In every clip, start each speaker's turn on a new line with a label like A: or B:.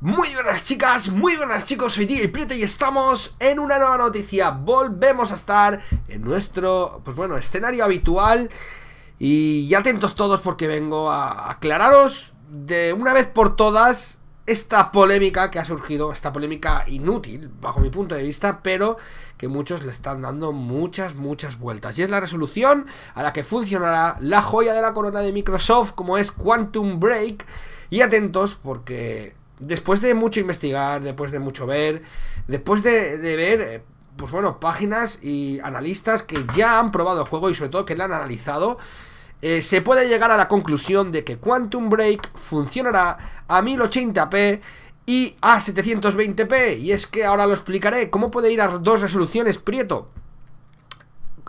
A: Muy buenas chicas, muy buenas chicos, soy DJ Prieto y estamos en una nueva noticia Volvemos a estar en nuestro, pues bueno, escenario habitual Y atentos todos porque vengo a aclararos de una vez por todas esta polémica que ha surgido, esta polémica inútil bajo mi punto de vista, pero que muchos le están dando muchas, muchas vueltas. Y es la resolución a la que funcionará la joya de la corona de Microsoft como es Quantum Break. Y atentos porque Después de mucho investigar, después de mucho ver, después de, ver, eh, pues bueno, páginas y analistas que ya han probado el juego y sobre todo que lo han analizado, eh, se puede llegar a la conclusión de que Quantum Break funcionará a 1080p y a 720p. Y es que ahora lo explicaré, cómo puede ir a dos resoluciones, Prieto.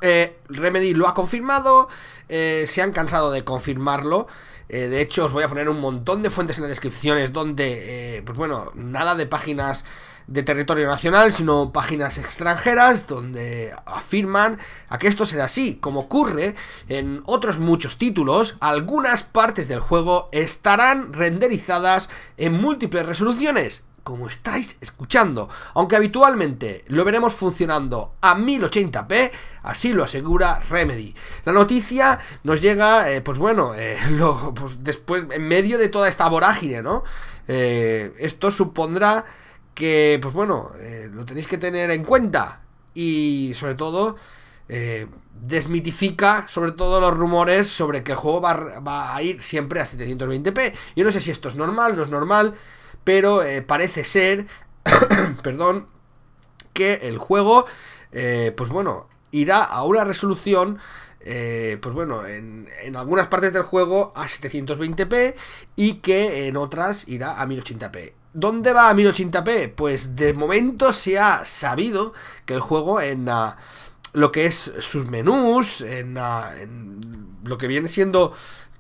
A: Eh, Remedy lo ha confirmado, eh, se han cansado de confirmarlo. Eh, de hecho, os voy a poner un montón de fuentes en las descripciones donde, pues bueno, nada de páginas de territorio nacional, sino páginas extranjeras donde afirman a que esto será así, como ocurre en otros muchos títulos, algunas partes del juego estarán renderizadas en múltiples resoluciones, como estáis escuchando. Aunque habitualmente lo veremos funcionando a 1080p, así lo asegura Remedy. La noticia nos llega, eh, pues bueno, eh, pues después, en medio de toda esta vorágine, ¿no? Eh, esto supondrá que, pues bueno, lo tenéis que tener en cuenta. Y sobre todo, desmitifica sobre todo los rumores sobre que el juego va, va, a ir siempre a 720p. Yo no sé si esto es normal, no es normal pero eh, parece ser, perdón, que el juego, eh, pues bueno, irá a una resolución... Eh, pues bueno, en, algunas partes del juego a 720p y que en otras irá a 1080p. ¿Dónde va a 1080p? Pues de momento se ha sabido que el juego en ah, lo que es sus menús, en, ah, en lo que viene siendo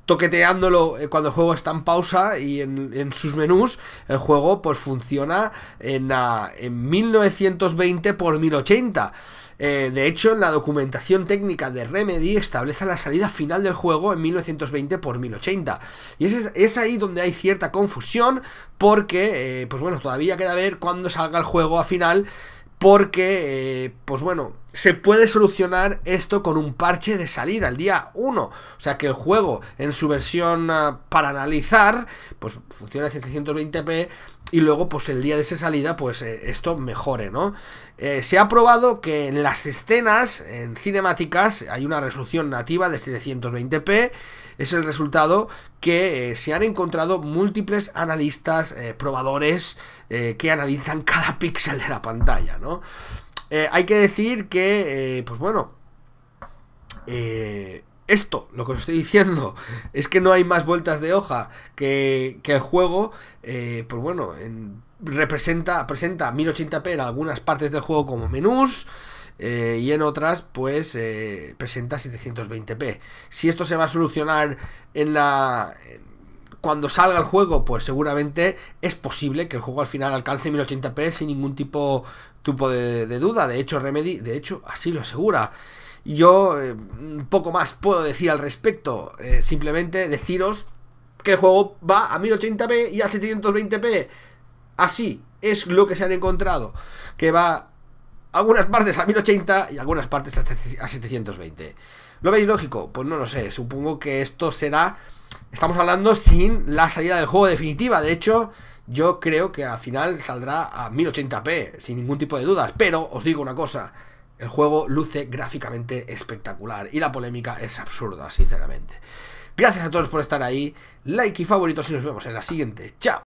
A: toqueteándolo eh, cuando el juego está en pausa y en, sus menús, el juego pues funciona en, 1920 por 1080. Eh, de hecho, en la documentación técnica de Remedy establece la salida final del juego en 1920 por 1080. Y es, es ahí donde hay cierta confusión porque, eh, pues bueno, todavía queda ver cuándo salga el juego a final porque, eh, pues bueno, se puede solucionar esto con un parche de salida el día 1. O sea que el juego en su versión ah, para analizar, pues funciona a 720p y luego pues el día de esa salida pues eh, esto mejore, ¿no? Eh, se ha probado que en las escenas, en cinemáticas, hay una resolución nativa de 720p, es el resultado que eh, se han encontrado múltiples analistas, probadores, que analizan cada píxel de la pantalla, ¿no? hay que decir que, pues bueno, esto, lo que os estoy diciendo, es que no hay más vueltas de hoja que, el juego, eh, pues bueno, representa, presenta 1080p en algunas partes del juego como menús. Eh, y en otras pues eh, presenta 720p. Si esto se va a solucionar en la cuando salga el juego, pues seguramente es posible que el juego al final alcance 1080p sin ningún tipo, tipo de, de duda. De hecho, Remedy, de hecho, así lo asegura. Yo eh, poco más puedo decir al respecto. Eh, simplemente deciros que el juego va a 1080p y a 720p. Así es lo que se han encontrado. Que va algunas partes a 1080 y algunas partes a 720. ¿Lo veis lógico? Pues no lo sé. Supongo que esto será... Estamos hablando sin la salida del juego definitiva. De hecho, yo creo que al final saldrá a 1080p, sin ningún tipo de dudas. Pero os digo una cosa. El juego luce gráficamente espectacular y la polémica es absurda, sinceramente. Gracias a todos por estar ahí, like y favoritos y nos vemos en la siguiente. ¡Chao!